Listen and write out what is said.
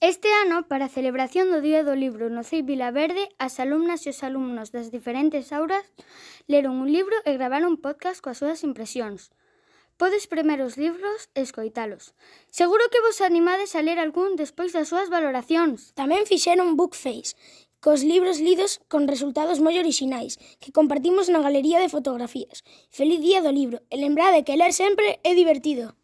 Este ano, para a celebración do Día do Libro no Cei Vila Verde, as alumnas e os alumnos das diferentes auras leron un libro e gravaron un podcast coas súas impresións. Podes premer os libros e escoitalos. Seguro que vos animades a ler algún despois das súas valoracións. Tamén fixeron bookface, cos libros lidos con resultados moi orixinais que compartimos na galería de fotografías. Feliz día do libro e lembrade que ler sempre é divertido.